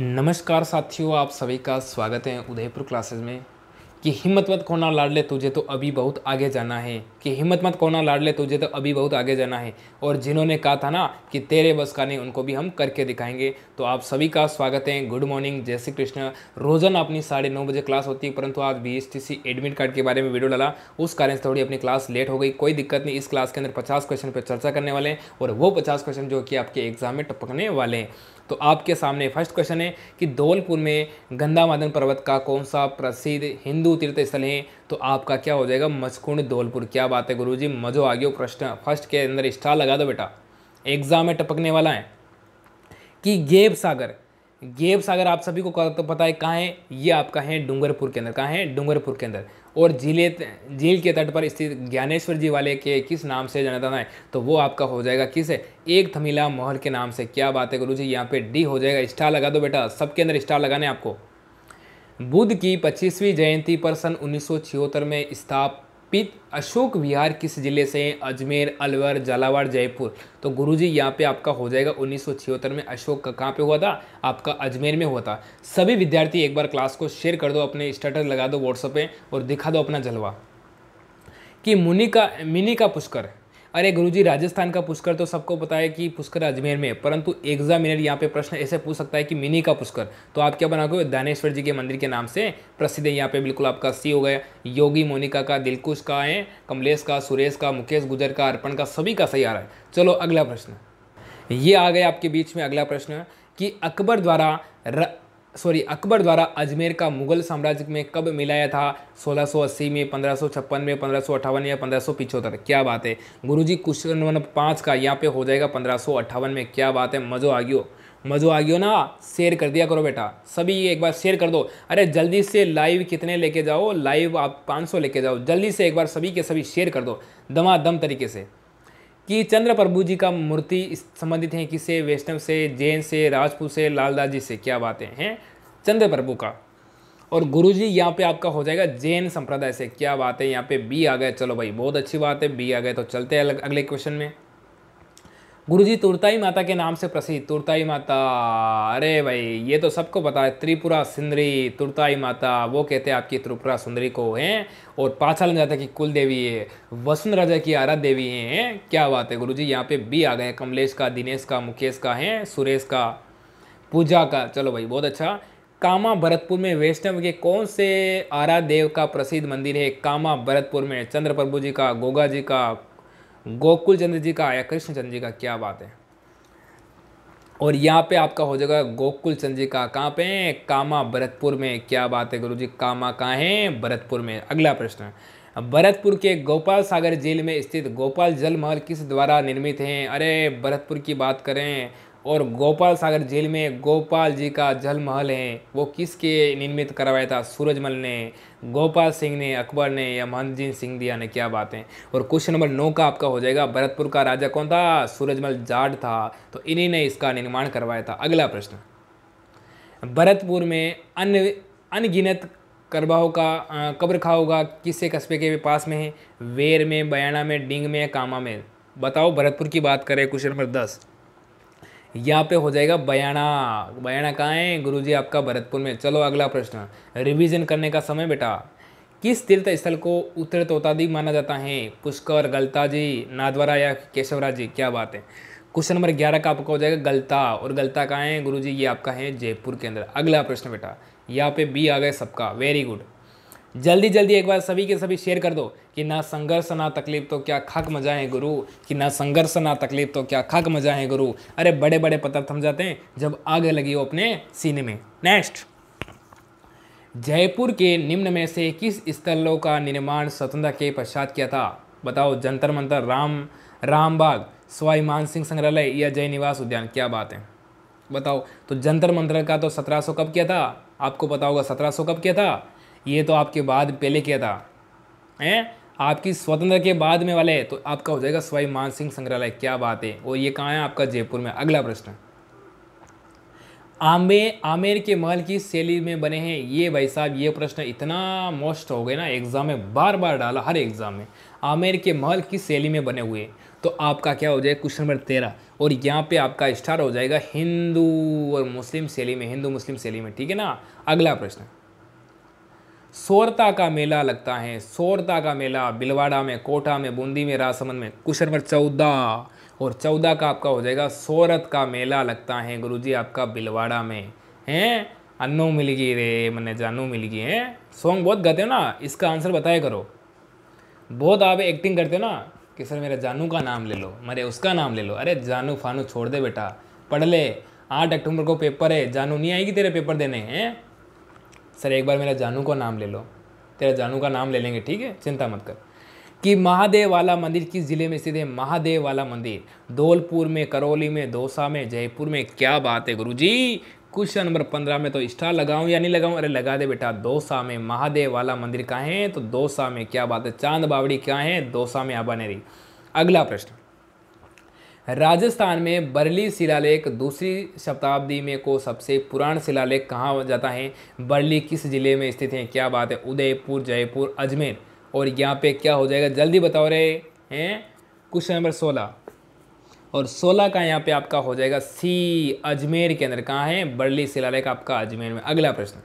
नमस्कार साथियों आप सभी का स्वागत है उदयपुर क्लासेस में कि हिम्मत मत लाड़ लाडले तुझे तो अभी बहुत आगे जाना है कि हिम्मत मत लाड़ लाडले तुझे तो अभी बहुत आगे जाना है और जिन्होंने कहा था ना कि तेरे बस का नहीं उनको भी हम करके दिखाएंगे तो आप सभी का स्वागत है गुड मॉर्निंग जय श्री कृष्ण रोजन अपनी साढ़े नौ बजे क्लास होती है परंतु आज बी एडमिट कार्ड के बारे में वीडियो डाला उस कारण से थोड़ी अपनी क्लास लेट हो गई कोई दिक्कत नहीं इस क्लास के अंदर पचास क्वेश्चन पर चर्चा करने वाले हैं और वो पचास क्वेश्चन जो कि आपके एग्जाम में टपकने वाले हैं तो आपके सामने फर्स्ट क्वेश्चन है कि धौलपुर में मादन पर्वत का कौन सा प्रसिद्ध हिंदू तीर्थ स्थल है तो आपका क्या हो जाएगा मचकुंड धौलपुर क्या बात है गुरु जी मजो आ गयो प्रश्न फर्स्ट के अंदर स्टार लगा दो बेटा एग्जाम में टपकने वाला है कि गेब सागर गेब्स अगर आप सभी को तो पता है कहाँ है ये आपका है डूंगरपुर के अंदर कहाँ है डूंगरपुर के अंदर और जिले झील के तट पर स्थित ज्ञानेश्वर जी वाले के किस नाम से जाना जाता है तो वो आपका हो जाएगा किस है एक थमीला मोहल के नाम से क्या बात है गुरु जी यहाँ पे डी हो जाएगा स्टार लगा दो बेटा सबके अंदर स्टार लगाने आपको बुद्ध की पच्चीसवीं जयंती पर सन उन्नीस में स्थाप पित अशोक विहार किस जिले से हैं अजमेर अलवर झालावाड़ जयपुर तो गुरुजी यहाँ पे आपका हो जाएगा उन्नीस में अशोक का कहाँ पे हुआ था आपका अजमेर में हुआ था सभी विद्यार्थी एक बार क्लास को शेयर कर दो अपने स्टेटस लगा दो व्हाट्सएप पे और दिखा दो अपना जलवा कि मुनि का मिनी का पुष्कर अरे गुरुजी राजस्थान का पुष्कर तो सबको पता है कि पुष्कर अजमेर में है परंतु एग्जामिनर यहाँ पे प्रश्न ऐसे पूछ सकता है कि मिनी का पुष्कर तो आप क्या बना गए दानेश्वर जी के मंदिर के नाम से प्रसिद्ध है यहाँ पे बिल्कुल आपका सी हो गया योगी मोनिका का दिलकुश का है कमलेश का सुरेश का मुकेश गुजर का अर्पण का सभी का सही आ रहा है चलो अगला प्रश्न ये आ गया आपके बीच में अगला प्रश्न कि अकबर द्वारा सॉरी अकबर द्वारा अजमेर का मुगल साम्राज्य में कब मिलाया था 1680 में पंद्रह में पंद्रह या पंद्रह क्या बात है गुरुजी क्वेश्चन नंबर पाँच का यहाँ पे हो जाएगा पंद्रह में क्या बात है मज़ो आ गयो मज़ो आ गयो ना शेयर कर दिया करो बेटा सभी एक बार शेयर कर दो अरे जल्दी से लाइव कितने लेके जाओ लाइव आप 500 लेके जाओ जल्दी से एक बार सभी के सभी शेयर कर दो दमादम तरीके से कि चंद्र प्रभु जी का मूर्ति संबंधित है किसे वैष्णव से जैन से राजपूत से लालदास जी से क्या बातें हैं चंद्र प्रभु का और गुरु जी यहाँ पे आपका हो जाएगा जैन संप्रदाय से क्या बात है यहाँ पे बी आ गए चलो भाई बहुत अच्छी बात है बी आ गए तो चलते हैं अगले क्वेश्चन में गुरुजी तुरताई माता के नाम से प्रसिद्ध तुरताई माता अरे भाई ये तो सबको पता है त्रिपुरा सुंदरी तुरताई माता वो कहते हैं आपकी त्रिपुरा सुंदरी को हैं और पाछल जाता है कि कुल देवी है वसुंध राजा की आराध देवी हैं क्या बात है गुरुजी यहाँ पे भी आ गए कमलेश का दिनेश का मुकेश का हैं सुरेश का पूजा का चलो भाई बहुत अच्छा कामा भरतपुर में वैष्णव के कौन से आरा देव का प्रसिद्ध मंदिर है कामा भरतपुर में चंद्र प्रभु जी का गोगा जी का गोकुल चंद्र जी का आया कृष्ण चंद्र जी का क्या बात है और यहाँ पे आपका हो जाएगा गोकुल चंद्र जी का कहाँ पे कामा भरतपुर में क्या बात है गुरु जी कामा कहाँ है भरतपुर में अगला प्रश्न भरतपुर के गोपाल सागर जेल में स्थित गोपाल जल महल किस द्वारा निर्मित हैं अरे भरतपुर की बात करें और गोपाल सागर जेल में गोपाल जी का जल महल है वो किसके निर्मित करवाया था सूरजमल ने गोपाल सिंह ने अकबर ने या मनजीत सिंह दिया ने क्या बात है और क्वेश्चन नंबर नौ का आपका हो जाएगा भरतपुर का राजा कौन था सूरजमल जाट था तो इन्हीं ने इसका निर्माण करवाया था अगला प्रश्न भरतपुर में अन्य अनगिनत करबाहों का कब्र खा होगा किससे कस्बे के पास में है वेर में बयाना में डिंग में कामा में बताओ भरतपुर की बात करें क्वेश्चन नंबर दस यहाँ पे हो जाएगा बयाना बयाना कहाँ है गुरु जी आपका भरतपुर में चलो अगला प्रश्न रिवीजन करने का समय बेटा किस तीर्थ स्थल को उत्तर तोतादी माना जाता है पुष्कर गलता जी नादवारा या केशवराज जी क्या बात है क्वेश्चन नंबर ग्यारह का आपका हो जाएगा गलता और गलता कहाँ है गुरु जी ये आपका है जयपुर के अंदर अगला प्रश्न बेटा यहाँ पे बी आ गए सबका वेरी गुड जल्दी जल्दी एक बार सभी के सभी शेयर कर दो कि ना संघर्ष ना तकलीफ तो क्या खाक मजा है गुरु कि ना संघर्ष ना तकलीफ तो क्या खाक मजा है गुरु अरे बड़े बड़े पत्थर थम जाते हैं जब आग लगी हो अपने सीने में नेक्स्ट जयपुर के निम्न में से किस स्थलों का निर्माण स्वतंत्रता के पश्चात किया था बताओ जंतर मंतर राम रामबाग स्वाभिमान सिंह संग्रहालय या जय निवास उद्यान क्या बात है बताओ तो जंतर मंत्र का तो 1700 कब किया था आपको पता होगा 1700 कब किया था ये तो आपके बाद पहले किया था ए आपकी स्वतंत्र के बाद में वाले तो आपका हो जाएगा मान सिंह संग्रहालय क्या बात है और ये कहाँ है आपका जयपुर में अगला प्रश्न आमे आमेर के महल की शैली में बने हैं ये भाई साहब ये प्रश्न इतना मोस्ट हो गए ना एग्ज़ाम में बार बार डाला हर एग्ज़ाम में आमेर के महल की शैली में बने हुए तो आपका क्या हो जाएगा क्वेश्चन नंबर तेरह और यहाँ पे आपका स्टार हो जाएगा हिंदू और मुस्लिम शैली में हिंदू मुस्लिम शैली में ठीक है ना अगला प्रश्न सोरता का मेला लगता है सोरता का मेला बिलवाड़ा में कोटा में बूंदी में राजसमंद में क्वेश्चन नंबर चौदह और चौदह का आपका हो जाएगा सोरत का मेला लगता है गुरुजी आपका बिलवाड़ा में हैं अनु मिल गई रे मैंने जानू मिल गई हैं सॉन्ग बहुत गाते हो ना इसका आंसर बताया करो बहुत आप एक्टिंग करते हो ना कि सर मेरे जानू का नाम ले लो मेरे उसका नाम ले लो अरे जानू फानू छोड़ दे बेटा पढ़ ले आठ अक्टूबर को पेपर है जानू नहीं आएगी तेरे पेपर देने हैं सर एक बार मेरा जानू का नाम ले लो तेरा जानू का नाम ले लेंगे ठीक है चिंता मत कर कि महादेव वाला मंदिर किस ज़िले में स्थित है महादेव वाला मंदिर धौलपुर में करौली में दौसा में जयपुर में क्या बात है गुरु जी क्वेश्चन नंबर पंद्रह में तो स्टार लगाऊं या नहीं लगाऊं अरे लगा दे बेटा दौसा में महादेव वाला मंदिर कहाँ है तो दौसा में क्या बात है चांद बावड़ी क्या है दौसा में आबानेरी अगला प्रश्न राजस्थान में बरली शिलालेख दूसरी शताब्दी में को सबसे पुराना शिलालेख कहाँ जाता है बरली किस ज़िले में स्थित है क्या बात है उदयपुर जयपुर अजमेर और यहाँ पे क्या हो जाएगा जल्दी बताओ रहे हैं क्वेश्चन नंबर सोलह और 16 का यहाँ पे आपका हो जाएगा सी अजमेर के अंदर कहाँ है बरली शिलालेख आपका अजमेर में अगला प्रश्न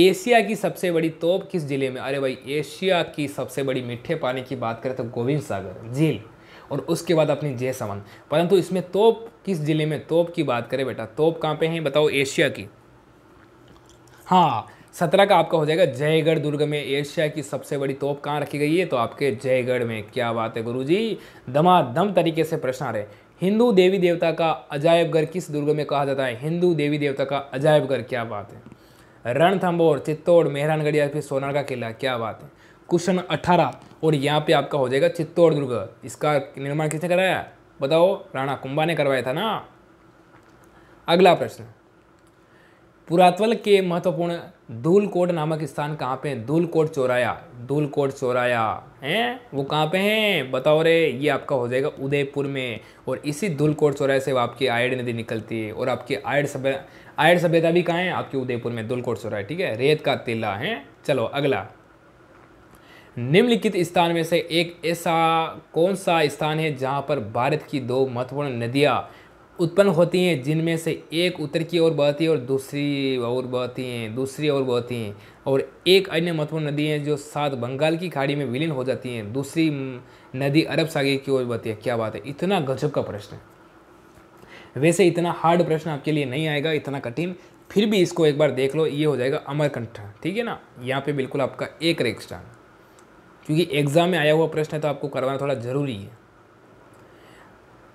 एशिया की सबसे बड़ी तोप किस जिले में अरे भाई एशिया की सबसे बड़ी मीठे पानी की बात करें तो गोविंद सागर झील और उसके बाद अपनी जय सवन परंतु इसमें तोप किस ज़िले में तोप की बात करें बेटा तोप कहाँ पे हैं बताओ एशिया की हाँ सत्रह का आपका हो जाएगा जयगढ़ दुर्ग में एशिया की सबसे बड़ी तोप कहाँ रखी गई है तो आपके जयगढ़ में क्या बात है गुरु जी दमादम तरीके से प्रश्न आ रहे हिंदू देवी देवता का घर किस दुर्ग में कहा जाता है हिंदू देवी देवता का घर क्या बात है रणथंबोर चित्तौड़ मेहरानगढ़ या फिर सोनार का किला क्या बात है क्वेश्चन अठारह और यहाँ पे आपका हो जाएगा चित्तौड़ दुर्ग इसका निर्माण किसने कराया बताओ राणा कुंभा ने करवाया था ना अगला प्रश्न पुरातवल के महत्वपूर्ण धूलकोट नामक स्थान कहाँ पे है धूलकोट चौराया धूलकोट चौराया हैं वो कहाँ पे हैं बताओ रे ये आपका हो जाएगा उदयपुर में और इसी धूलकोट चौराहे से वो आपकी आयड नदी निकलती है और आपकी आयड सभ्य आयड सभ्यता भी कहाँ है आपके उदयपुर में धूलकोट चौराहे ठीक है रेत का तिल्ला है चलो अगला निम्नलिखित स्थान में से एक ऐसा कौन सा स्थान है जहाँ पर भारत की दो महत्वपूर्ण नदियाँ उत्पन्न होती हैं जिनमें से एक उत्तर की ओर बहती है और दूसरी और बहती हैं दूसरी ओर बहती हैं और एक अन्य महत्वपूर्ण नदी है जो सात बंगाल की खाड़ी में विलीन हो जाती हैं दूसरी नदी अरब सागर की ओर बहती है क्या बात है इतना गजब का प्रश्न है वैसे इतना हार्ड प्रश्न आपके लिए नहीं आएगा इतना कठिन फिर भी इसको एक बार देख लो ये हो जाएगा अमरकंठ ठीक है ना यहाँ पे बिल्कुल आपका एक रेक्स्टान क्योंकि एग्ज़ाम में आया हुआ प्रश्न है तो आपको करवाना थोड़ा ज़रूरी है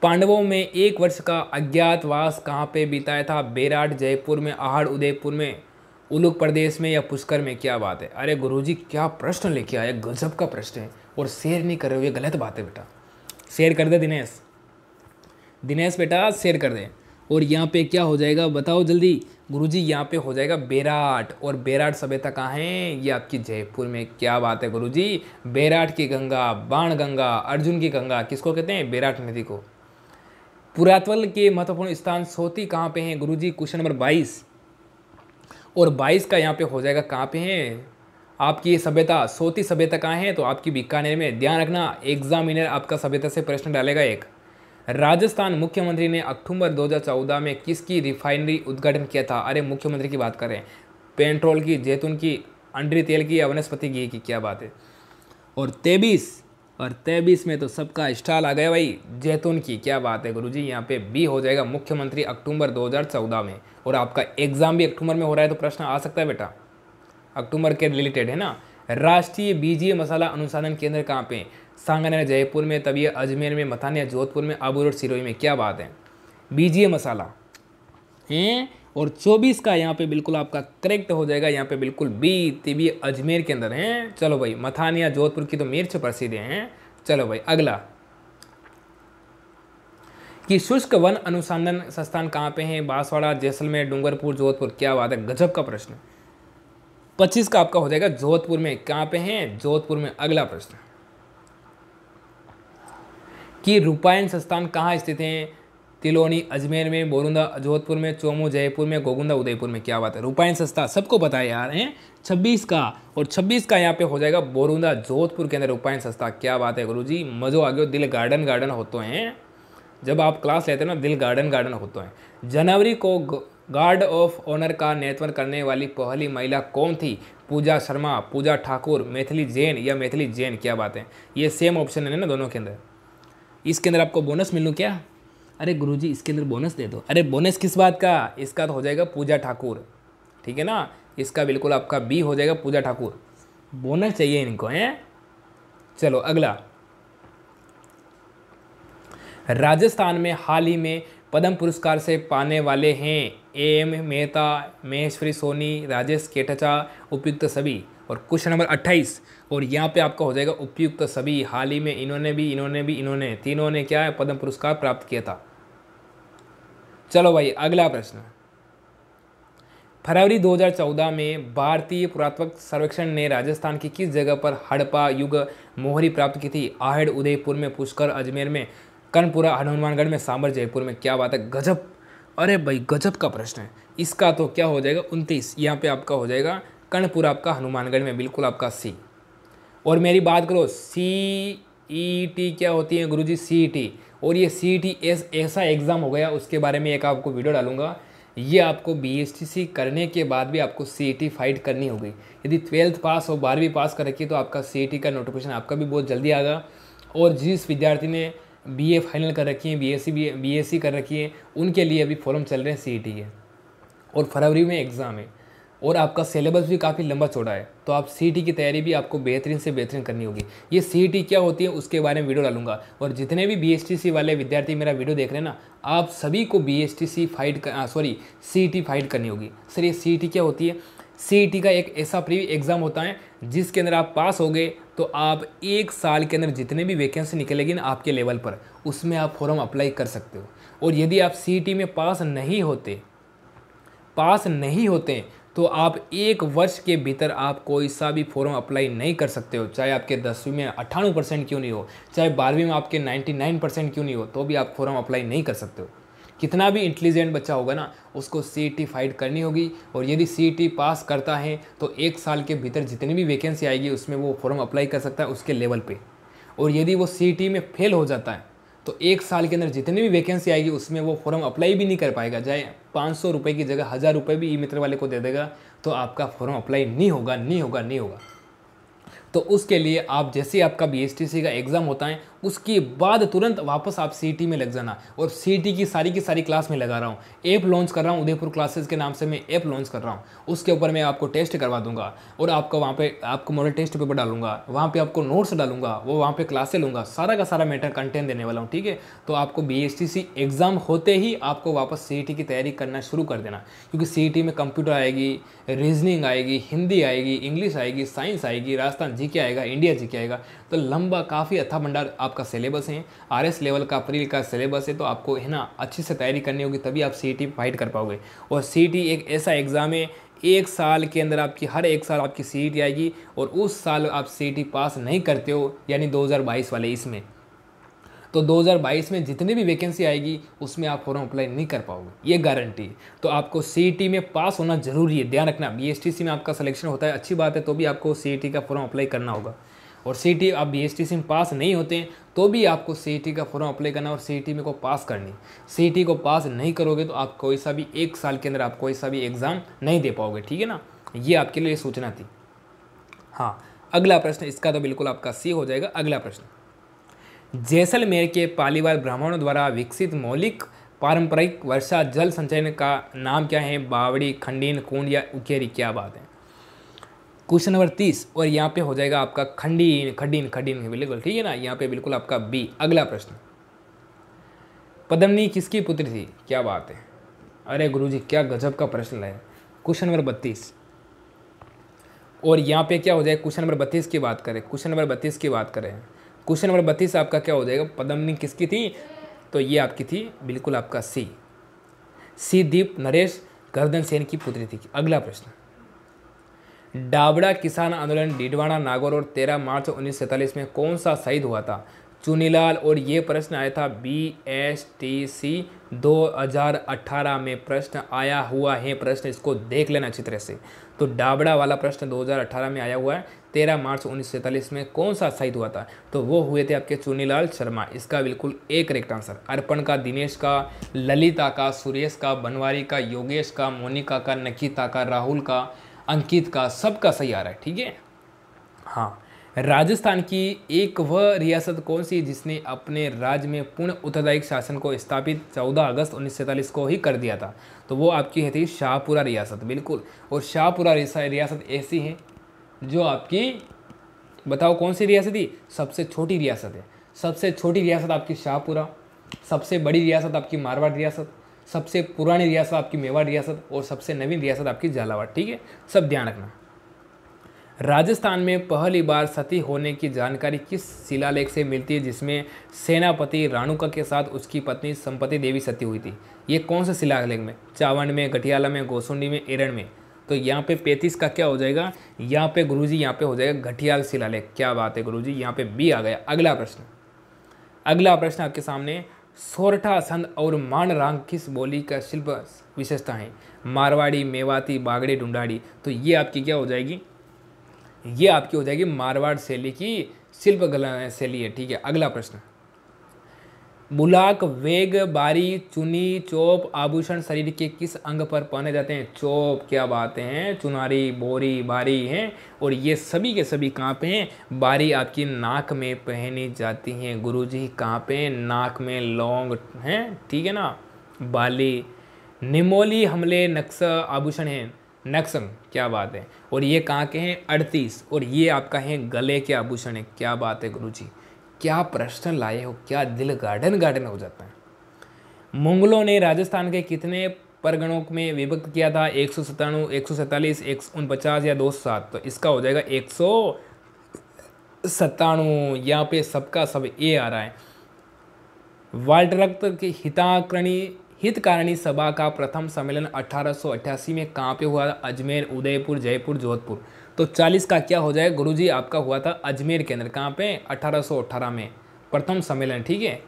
पांडवों में एक वर्ष का अज्ञातवास कहाँ पे बिताया था बेराट जयपुर में आहड़ उदयपुर में उलुक प्रदेश में या पुष्कर में क्या बात है अरे गुरुजी क्या प्रश्न लेके आया गजब का प्रश्न है और शेयर नहीं कर रहे हो ये गलत बात है बेटा शेयर कर दे दिनेश दिनेश बेटा शेयर कर दे और यहाँ पे क्या हो जाएगा बताओ जल्दी गुरुजी यहाँ पे हो जाएगा बेराट और बेराट सभ्यता कहाँ है ये आपकी जयपुर में क्या बात है गुरुजी बेराट की गंगा बाण गंगा अर्जुन की गंगा किसको कहते हैं बेराट नदी को पुरातवल के महत्वपूर्ण स्थान सोती कहाँ पे हैं गुरुजी क्वेश्चन नंबर बाईस और बाईस का यहाँ पे हो जाएगा कहाँ पे है आपकी सभ्यता सोती सभ्यता कहाँ है तो आपकी बीकानेर में ध्यान रखना एग्जामिनर आपका सभ्यता से प्रश्न डालेगा एक राजस्थान मुख्यमंत्री ने अक्टूबर 2014 में किसकी रिफाइनरी उद्घाटन किया था अरे मुख्यमंत्री की बात करें पेट्रोल की जैतून की अंडरी तेल की या वनस्पति घी की क्या बात है और तेबीस और तेबीस में तो सबका स्टाल आ गया भाई जैतून की क्या बात है गुरुजी यहाँ पे बी हो जाएगा मुख्यमंत्री अक्टूबर 2014 में और आपका एग्ज़ाम भी अक्टूबर में हो रहा है तो प्रश्न आ सकता है बेटा अक्टूबर के रिलेटेड है ना राष्ट्रीय बीजीय मसाला अनुसंधान केंद्र कहाँ पे सांगनेर जयपुर में तभी अजमेर में मथानिया जोधपुर में आबू रोड सिरोही में क्या बात है बीजिए मसाला हैं और 24 का यहाँ पे बिल्कुल आपका करेक्ट हो जाएगा यहाँ पे बिल्कुल बी तिबी अजमेर के अंदर हैं चलो भाई मथानिया जोधपुर की तो मिर्च प्रसिद्ध हैं चलो भाई अगला कि शुष्क वन अनुसंधान संस्थान कहाँ पे हैं बांसवाड़ा जैसलमेर डूंगरपुर जोधपुर क्या बात है गजब का प्रश्न पच्चीस का आपका हो जाएगा जोधपुर में कहाँ पे हैं जोधपुर में अगला प्रश्न कि रूपायन संस्थान कहाँ स्थित हैं तिलोनी अजमेर में बोरुंदा जोधपुर में चोमू जयपुर में गोगुंदा उदयपुर में क्या बात है रूपायन संस्था सबको पता है यार हैं छब्बीस का और छब्बीस का यहाँ पे हो जाएगा बोरुंदा जोधपुर के अंदर रूपायन संस्था क्या बात है गुरु जी मज़ो आ दिल गार्डन गार्डन होते हैं जब आप क्लास लेते हैं ना दिल गार्डन गार्डन होते हैं जनवरी को गार्ड ऑफ ऑनर का नेतृत्व करने वाली पहली महिला कौन थी पूजा शर्मा पूजा ठाकुर मैथिली जैन या मैथिली जैन क्या बात है ये सेम ऑप्शन है ना दोनों के अंदर इसके अंदर आपको बोनस मिलूँ क्या अरे गुरुजी इसके अंदर बोनस दे दो अरे बोनस किस बात का इसका तो हो जाएगा पूजा ठाकुर ठीक है ना इसका बिल्कुल आपका बी हो जाएगा पूजा ठाकुर बोनस चाहिए इनको हैं चलो अगला राजस्थान में हाल ही में पद्म पुरस्कार से पाने वाले हैं ए एम मेहता महेश्वरी सोनी राजेश केटचा उपयुक्त सभी और क्वेश्चन नंबर 28 और यहाँ पे आपका हो जाएगा उपयुक्त सभी हाल ही में इन्होंने भी इन्होंने भी इन्होंने तीनों ने क्या है पद्म पुरस्कार प्राप्त किया था चलो भाई अगला प्रश्न फरवरी 2014 में भारतीय पुरातत्व सर्वेक्षण ने राजस्थान की किस जगह पर हड़पा युग मोहरी प्राप्त की थी आहड़ उदयपुर में पुष्कर अजमेर में कर्णपुरा हनुमानगढ़ में सांबर जयपुर में क्या बात है गजब अरे भाई गजब का प्रश्न है इसका तो क्या हो जाएगा उनतीस यहाँ पे आपका हो जाएगा कर्णपुर आपका हनुमानगढ़ में बिल्कुल आपका सी और मेरी बात करो सी ई टी क्या होती है गुरु जी सी ई e टी और ये सी ई टी एस ऐसा एग्ज़ाम हो गया उसके बारे में एक आपको वीडियो डालूंगा ये आपको बी एस टी सी करने के बाद भी आपको सी ई टी फाइट करनी होगी यदि ट्वेल्थ पास और बारहवीं पास कर रखी तो आपका सी ई टी का नोटिफिकेशन आपका भी बहुत जल्दी आएगा और जिस विद्यार्थी ने बीए फाइनल कर रखी हैं बीएससी बीएससी कर रखी है उनके लिए अभी फॉर्म चल रहे हैं सीईटी e के और फरवरी में एग्ज़ाम है और आपका सिलेबस भी काफ़ी लंबा चौड़ा है तो आप सी e की तैयारी भी आपको बेहतरीन से बेहतरीन करनी होगी ये सी e क्या होती है उसके बारे में वीडियो डालूंगा और जितने भी बी वाले विद्यार्थी मेरा वीडियो देख रहे हैं ना आप सभी को B fight sorry C fight करनी होगी सर ये सी क्या होती है सी e का एक ऐसा प्री एग्ज़ाम होता है जिसके अंदर आप पास हो गए तो आप एक साल के अंदर जितने भी वैकेंसी निकलेगी ना आपके लेवल पर उसमें आप फॉर्म अप्लाई कर सकते हो और यदि आप सी e में पास नहीं होते पास नहीं होते तो आप एक वर्ष के भीतर आप कोई सा भी फॉर्म अप्लाई नहीं कर सकते हो चाहे आपके दसवीं में अट्ठानवे परसेंट क्यों नहीं हो चाहे बारहवीं में आपके नाइन्टी नाइन परसेंट क्यों नहीं हो तो भी आप फॉर्म अप्लाई नहीं कर सकते हो कितना भी इंटेलिजेंट बच्चा होगा ना उसको सी फाइट e करनी होगी और यदि सी पास e करता है तो एक साल के भीतर जितनी भी वैकेंसी आएगी उसमें वो फॉर्म अप्लाई कर सकता है उसके लेवल पे और यदि वो सी e में फेल हो जाता है तो एक साल के अंदर जितनी भी वैकेंसी आएगी उसमें वो फॉर्म अप्लाई भी नहीं कर पाएगा चाहे पाँच सौ की जगह हज़ार रुपये भी ई मित्र वाले को दे देगा तो आपका फॉर्म अप्लाई नहीं होगा नहीं होगा नहीं होगा तो उसके लिए आप जैसे ही आपका बी का एग्ज़ाम होता है उसके बाद तुरंत वापस आप सी में लग जाना और सी की सारी की सारी क्लास में लगा रहा हूँ ऐप लॉन्च कर रहा हूँ उदयपुर क्लासेस के नाम से मैं ऐप लॉन्च कर रहा हूँ उसके ऊपर मैं आपको टेस्ट करवा दूंगा और आपका वहाँ पे आपको मॉडल टेस्ट पेपर डालूंगा वहाँ पे आपको नोट्स डालूंगा वो वहाँ पे क्लासें लूँगा सारा का सारा मैटर कंटेंट देने वाला हूँ ठीक है तो आपको बी एग्ज़ाम होते ही आपको वापस सी की तैयारी करना शुरू कर देना क्योंकि सी में कंप्यूटर आएगी रीजनिंग आएगी हिंदी आएगी इंग्लिश आएगी साइंस आएगी राजस्थान जी के आएगा इंडिया जी के आएगा तो लंबा काफ़ी अथा अच्छा भंडार आपका सिलेबस है आर एस लेवल का अप्रैल का सिलेबस है तो आपको है ना अच्छे से तैयारी करनी होगी तभी आप सी टी फाइट कर पाओगे और सी e एक ऐसा एग्ज़ाम है एक साल के अंदर आपकी हर एक साल आपकी सी e आएगी और उस साल आप सी पास e नहीं करते हो यानी बाईस वाले इसमें तो 2022 में जितनी भी वैकेंसी आएगी उसमें आप फॉर्म अप्लाई नहीं कर पाओगे ये गारंटी तो आपको सी में पास होना जरूरी है ध्यान रखना बी में आपका सिलेक्शन होता है अच्छी बात है तो भी आपको सी का फॉर्म अप्लाई करना होगा और सी टी आप बी एस टी सी में पास नहीं होते हैं तो भी आपको सी टी का फॉर्म अप्लाई करना और सी टी में को पास करनी सी टी को पास नहीं करोगे तो आप कोई सा भी एक साल के अंदर आप कोई सा भी एग्ज़ाम नहीं दे पाओगे ठीक है ना ये आपके लिए सूचना थी हाँ अगला प्रश्न इसका तो बिल्कुल आपका सी हो जाएगा अगला प्रश्न जैसलमेर के पालीवाल ब्राह्मणों द्वारा विकसित मौलिक पारंपरिक वर्षा जल संचयन का नाम क्या है बावड़ी खंडीन कुंड या उकेरी क्या बात है क्वेश्चन नंबर तीस और यहाँ पे हो जाएगा आपका खंडीन खडीन खडीन बिल्कुल ठीक है ना यहाँ पे बिल्कुल आपका बी अगला प्रश्न पदमनी किसकी पुत्री थी क्या बात है अरे गुरुजी क्या गजब का प्रश्न है क्वेश्चन नंबर बत्तीस और यहाँ पे क्या हो जाएगा क्वेश्चन नंबर बत्तीस की बात करें क्वेश्चन नंबर बत्तीस की बात करें क्वेश्चन नंबर बत्तीस आपका क्या हो जाएगा पदमनी किसकी थी तो ये आपकी थी बिल्कुल आपका सी सी दीप नरेश गर्दन सेन की पुत्री थी अगला प्रश्न डाबड़ा किसान आंदोलन डिडवाड़ा नागौर और 13 मार्च उन्नीस में कौन सा शहीद हुआ था चुनीलाल और ये प्रश्न आया था बी एस टी सी 2018 में प्रश्न आया हुआ है प्रश्न इसको देख लेना अच्छी तरह से तो डाबड़ा वाला प्रश्न 2018 में आया हुआ है 13 मार्च उन्नीस में कौन सा शहीद हुआ था तो वो हुए थे आपके चुनीलाल शर्मा इसका बिल्कुल एक करेक्ट आंसर अर्पण का दिनेश का ललिता का सुरेश का बनवारी का योगेश का मोनिका का नकिता का राहुल का अंकित का सबका सही आ रहा है ठीक है हाँ राजस्थान की एक वह रियासत कौन सी जिसने अपने राज्य में पूर्ण उत्तरदायिक शासन को स्थापित 14 अगस्त उन्नीस को ही कर दिया था तो वो आपकी है थी शाहपुरा रियासत बिल्कुल और शाहपुरा रियासत ऐसी है जो आपकी बताओ कौन सी रियासत थी सबसे छोटी रियासत है सबसे छोटी रियासत आपकी शाहपुरा सबसे बड़ी रियासत आपकी मारवाड़ रियासत सबसे पुरानी रियासत आपकी मेवाड़ रियासत और सबसे नवीन रियासत आपकी झालावाड़ ठीक है सब ध्यान रखना राजस्थान में पहली बार सती होने की जानकारी किस शिलालेख से मिलती है जिसमें सेनापति राणुका के साथ उसकी पत्नी संपति देवी सती हुई थी ये कौन से शिलालेख में चावंड में गठियाला में गोसुंडी में एरण में तो यहाँ पे पैंतीस का क्या हो जाएगा यहाँ पे गुरुजी यहाँ पे हो जाएगा घटियाल शिलालेख क्या बात है गुरुजी यहाँ पे बी आ गया अगला प्रश्न अगला प्रश्न आपके सामने सोरठा संत और मानरांग किस बोली का शिल्प विशेषता है मारवाड़ी मेवाती बागड़ी डुंडाड़ी तो ये आपकी क्या हो जाएगी ये आपकी हो जाएगी मारवाड़ शैली की शिल्प शैली है ठीक है अगला प्रश्न बुलाक वेग बारी चुनी चोप आभूषण शरीर के किस अंग पर पहने जाते हैं चोप क्या बातें हैं चुनारी बोरी बारी हैं और ये सभी के सभी कहाँ पे हैं बारी आपकी नाक में पहनी जाती हैं गुरुजी कहाँ पे नाक में लौंग हैं ठीक है ना बाली निमोली हमले नक्श आभूषण हैं नक्सम क्या बात है और ये कहाँ के हैं अड़तीस और ये आपका है गले के आभूषण है क्या बात है गुरु जी क्या प्रश्न लाए हो क्या दिल गार्डन गार्डन हो जाता है मुगलों ने राजस्थान के कितने परगणों में विभक्त किया था एक सौ सतानवे एक सौ सैंतालीस एक सौ उनपचास या दो सौ सात तो इसका हो जाएगा एक सौ सत्ताणु यहाँ पे सबका सब ए आ रहा है वाल्ट रक्त की हिताकरणी हितकारिणी सभा का प्रथम सम्मेलन अठारह में कहाँ पे हुआ था अजमेर उदयपुर जयपुर जोधपुर तो 40 का क्या हो जाएगा गुरुजी आपका हुआ था अजमेर के अंदर कहाँ पे 1818 में प्रथम सम्मेलन ठीक है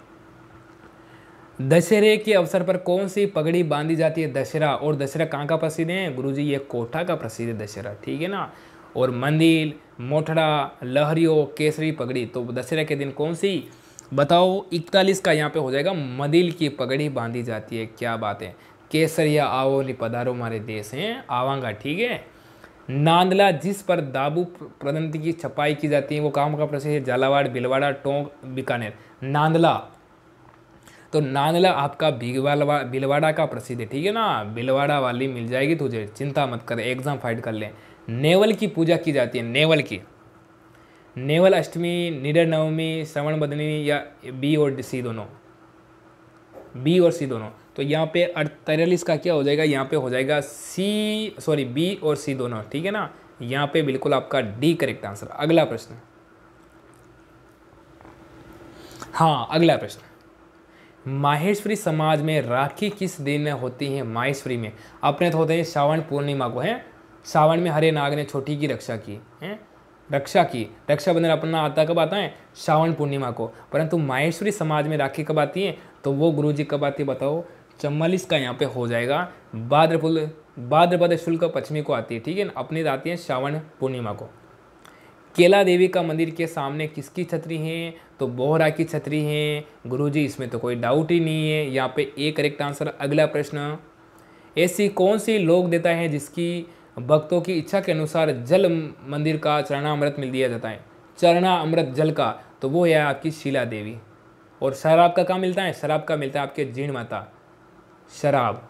दशहरे के अवसर पर कौन सी पगड़ी बांधी जाती है दशहरा और दशहरा कहाँ का प्रसिद्ध है गुरु ये कोठा का प्रसिद्ध है दशहरा ठीक है ना और मंदिर मोठड़ा लहरियो केसरी पगड़ी तो दशहरा के दिन कौन सी बताओ 41 का यहाँ पे हो जाएगा मदिल की पगड़ी बांधी जाती है क्या बात है केसरिया आओ नि पधारो हमारे देश हैं आवांगा ठीक है नांदला जिस पर दाबू प्रदंती की छपाई की जाती है वो काम का प्रसिद्ध है झालावाड़ भिलवाड़ा टोंक बीकानेर नांदला तो नांदला आपका भिलवाड़ा का प्रसिद्ध है ठीक है ना बिलवाड़ा वाली मिल जाएगी तुझे चिंता मत कर एग्जाम फाइट कर ले नेवल की पूजा की जाती है नेवल की नेवल अष्टमी निडर नवमी श्रवण बदनी या बी और सी दोनों बी और सी दोनों तो यहाँ पे अड़तालीस का क्या हो जाएगा यहाँ पे हो जाएगा सी सॉरी बी और सी दोनों ठीक है ना यहाँ पे बिल्कुल आपका डी करेक्ट आंसर अगला प्रश्न हाँ अगला प्रश्न माहेश्वरी समाज में राखी किस दिन में होती है माहेश्वरी में अपने तो होते हैं श्रावण पूर्णिमा को है श्रावण में हरे नाग ने छोटी की रक्षा की है रक्षा की रक्षाबंधन अपना आता कब आता है श्रावण पूर्णिमा को परंतु माहेश्वरी समाज में राखी कब आती है तो वो गुरु जी कब आती है बताओ चम्मालीस का यहाँ पे हो जाएगा भाद्रपुल भाद्रपद शुल्क पश्चिमी को आती है ठीक है ना अपनी आती है श्रावण पूर्णिमा को केला देवी का मंदिर के सामने किसकी छतरी है तो बोहरा की छतरी है गुरुजी इसमें तो कोई डाउट ही नहीं है यहाँ पे ए करेक्ट आंसर अगला प्रश्न ऐसी कौन सी लोग देता है जिसकी भक्तों की इच्छा के अनुसार जल मंदिर का चरणामृत मिल दिया जाता है चरणा अमृत जल का तो वो है आपकी शीला देवी और शराब का कहाँ मिलता है शराब का मिलता है आपके जीर्ण माता शराब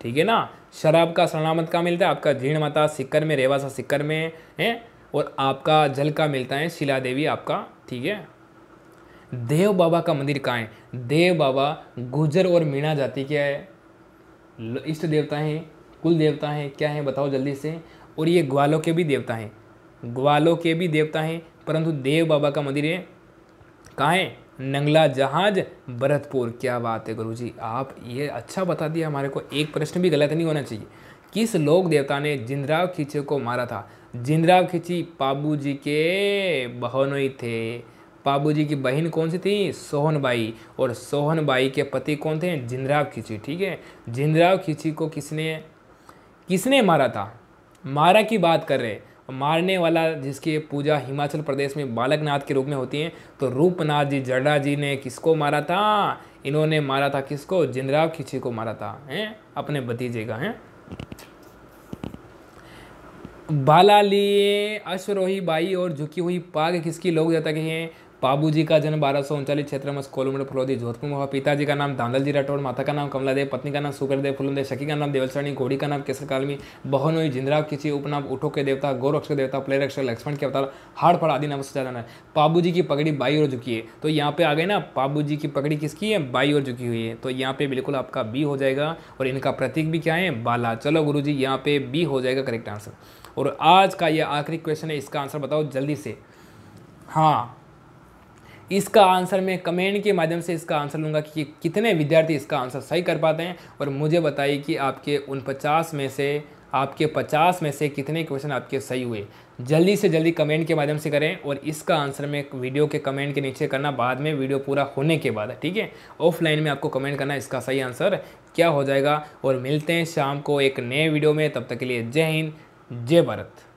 ठीक है ना शराब का शरणामत का मिलता है आपका जीर्ण माता सिक्कर में रेवासा सिक्कर में है और आपका जल का मिलता है शिला देवी आपका ठीक है देव बाबा का मंदिर कहाँ है देव बाबा गुजर और मीणा जाति के है इष्ट देवता हैं कुल देवता हैं क्या है बताओ जल्दी से और ये ग्वालों के भी देवता हैं ग्वालों के भी देवता हैं परंतु देव बाबा का मंदिर है कहाँ है नंगला जहाज भरतपुर क्या बात है गुरु जी आप ये अच्छा बता दिया हमारे को एक प्रश्न भी गलत नहीं होना चाहिए किस लोक देवता ने जिंदराव खींचे को मारा था जिंदराव खींची पाबू जी के बहनोई थे बाबू जी की बहन कौन सी थी सोहन बाई और सोहन बाई के पति कौन थे जिंदराव खींची ठीक है जिंदराव खींची को किसने किसने मारा था मारा की बात कर रहे मारने वाला जिसकी पूजा हिमाचल प्रदेश में बालकनाथ के रूप में होती है तो रूपनाथ जी जडा जी ने किसको मारा था इन्होंने मारा था किसको जिंदराव खिची को मारा था हैं अपने भतीजे का हैं बाला लिए अश्वरोही बाई और झुकी हुई पाग किसकी लोग जाता कि हैं बाबूजी का जन्म बारह सौ उनचालीस क्षेत्र में कोलुमड़ फलोदी जोधपुर में हुआ पिताजी का नाम जी राठौड़ माता का नाम कमलादेव पत्नी का नाम सुकरदेव फुलंदे शकी का नाम देवलसरणी घोड़ी का नाम केसर कालमी बहन हुई जिंदराव किसी उपनाम उठो के देवता गोरक्ष के देवता प्लेरक्ष लक्ष्मण के अवतार हाड़ फड़ आदि नाम से जाना है बाबू की पगड़ी बाई और झुकी है तो यहाँ पे आ गए ना बाबू की पगड़ी किसकी है बाई और झुकी हुई है तो यहाँ पे बिल्कुल आपका बी हो जाएगा और इनका प्रतीक भी क्या है बाला चलो गुरु जी यहाँ पे बी हो जाएगा करेक्ट आंसर और आज का ये आखिरी क्वेश्चन है इसका आंसर बताओ जल्दी से हाँ इसका आंसर मैं कमेंट के माध्यम से इसका आंसर लूँगा कि कितने विद्यार्थी इसका आंसर सही कर पाते हैं और मुझे बताइए कि आपके उन पचास में से आपके पचास में से कितने क्वेश्चन आपके सही हुए जल्दी से जल्दी कमेंट के माध्यम से करें और इसका आंसर मैं वीडियो के कमेंट के नीचे करना बाद में वीडियो पूरा होने के बाद ठीक है ऑफलाइन में आपको कमेंट करना इसका सही आंसर क्या हो जाएगा और मिलते हैं शाम को एक नए वीडियो में तब तक के लिए जय हिंद जय भारत